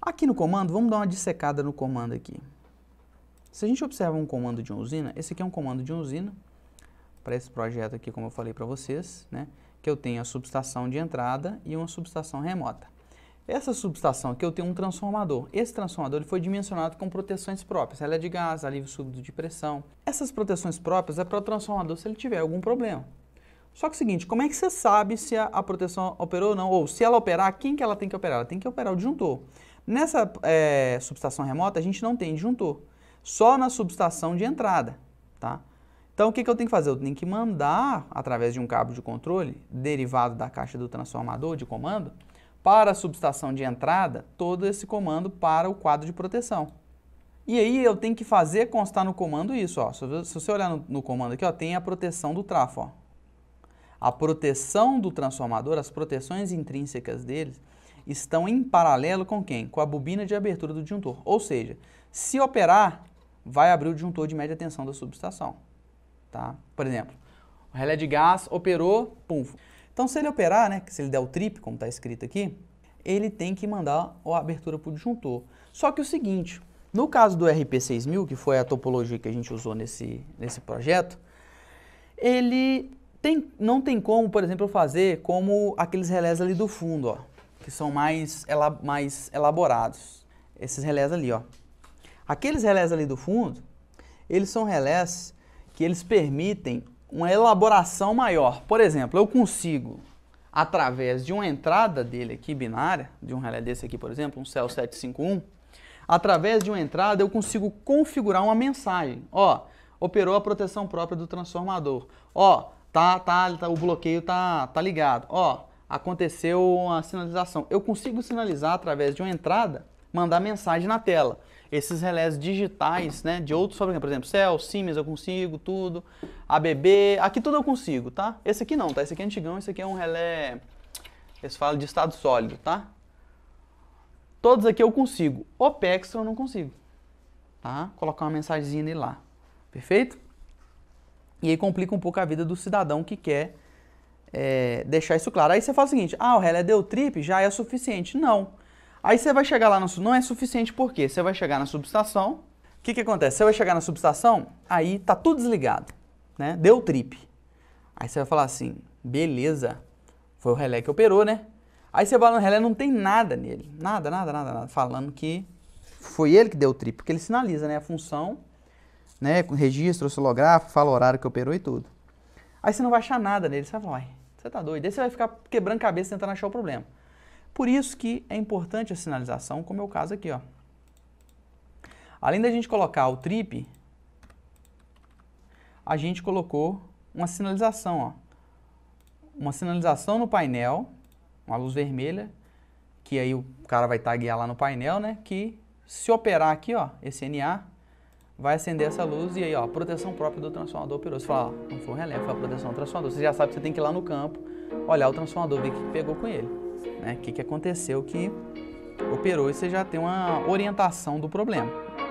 Aqui no comando, vamos dar uma dissecada no comando aqui. Se a gente observa um comando de uma usina, esse aqui é um comando de uma usina, para esse projeto aqui, como eu falei para vocês, né? que eu tenho a subestação de entrada e uma subestação remota. Essa subestação aqui eu tenho um transformador. Esse transformador ele foi dimensionado com proteções próprias. Ela é de gás, alívio súbito de pressão. Essas proteções próprias é para o transformador se ele tiver algum problema. Só que é o seguinte, como é que você sabe se a, a proteção operou ou não? Ou se ela operar, quem que ela tem que operar? Ela tem que operar o disjuntor. Nessa é, subestação remota, a gente não tem disjuntor, só na subestação de entrada, tá? Então, o que, que eu tenho que fazer? Eu tenho que mandar, através de um cabo de controle, derivado da caixa do transformador de comando, para a subestação de entrada, todo esse comando para o quadro de proteção. E aí eu tenho que fazer constar no comando isso, ó. Se você olhar no, no comando aqui, ó, tem a proteção do trafo, ó. A proteção do transformador, as proteções intrínsecas deles, estão em paralelo com quem? Com a bobina de abertura do disjuntor. Ou seja, se operar, vai abrir o disjuntor de média tensão da subestação. Tá? Por exemplo, o relé de gás operou, pum. Então, se ele operar, né, se ele der o trip, como está escrito aqui, ele tem que mandar a abertura para o disjuntor. Só que o seguinte, no caso do RP6000, que foi a topologia que a gente usou nesse, nesse projeto, ele tem, não tem como, por exemplo, fazer como aqueles relés ali do fundo, ó que são mais, ela, mais elaborados. Esses relés ali, ó. Aqueles relés ali do fundo, eles são relés que eles permitem uma elaboração maior. Por exemplo, eu consigo, através de uma entrada dele aqui, binária, de um relé desse aqui, por exemplo, um CEL 751, através de uma entrada eu consigo configurar uma mensagem. Ó, operou a proteção própria do transformador. Ó, tá, tá, tá o bloqueio tá, tá ligado. Ó, aconteceu uma sinalização. Eu consigo sinalizar através de uma entrada, mandar mensagem na tela. Esses relés digitais, né, de outros fabricantes, por exemplo, Cell, Siemens eu consigo, tudo, ABB, aqui tudo eu consigo, tá? Esse aqui não, tá? Esse aqui é antigão, esse aqui é um relé, eles falam de estado sólido, tá? Todos aqui eu consigo, OPEX eu não consigo, tá? Colocar uma mensagenzinha nele lá, perfeito? E aí complica um pouco a vida do cidadão que quer é, deixar isso claro. Aí você fala o seguinte, ah, o relé deu trip já é suficiente. Não. Aí você vai chegar lá no... Não é suficiente por quê? Você vai chegar na subestação, o que, que acontece? Você vai chegar na subestação, aí tá tudo desligado, né? Deu trip. Aí você vai falar assim, beleza, foi o relé que operou, né? Aí você vai no relé, não tem nada nele, nada, nada, nada, nada, falando que foi ele que deu o trip, porque ele sinaliza, né, a função, né, com registro, oscilográfico, fala o horário que operou e tudo. Aí você não vai achar nada nele, você vai falar, você tá doido. Aí você vai ficar quebrando cabeça tentando achar o problema. Por isso que é importante a sinalização, como é o caso aqui, ó. Além da gente colocar o trip, a gente colocou uma sinalização, ó. Uma sinalização no painel, uma luz vermelha, que aí o cara vai taguear lá no painel, né? Que se operar aqui, ó, esse NA, vai acender essa luz e aí, ó, proteção própria do transformador operou. Você fala, ó, não foi um relé, foi a proteção do transformador. Você já sabe que você tem que ir lá no campo, olhar o transformador, ver o que pegou com ele, né? O que, que aconteceu que operou e você já tem uma orientação do problema.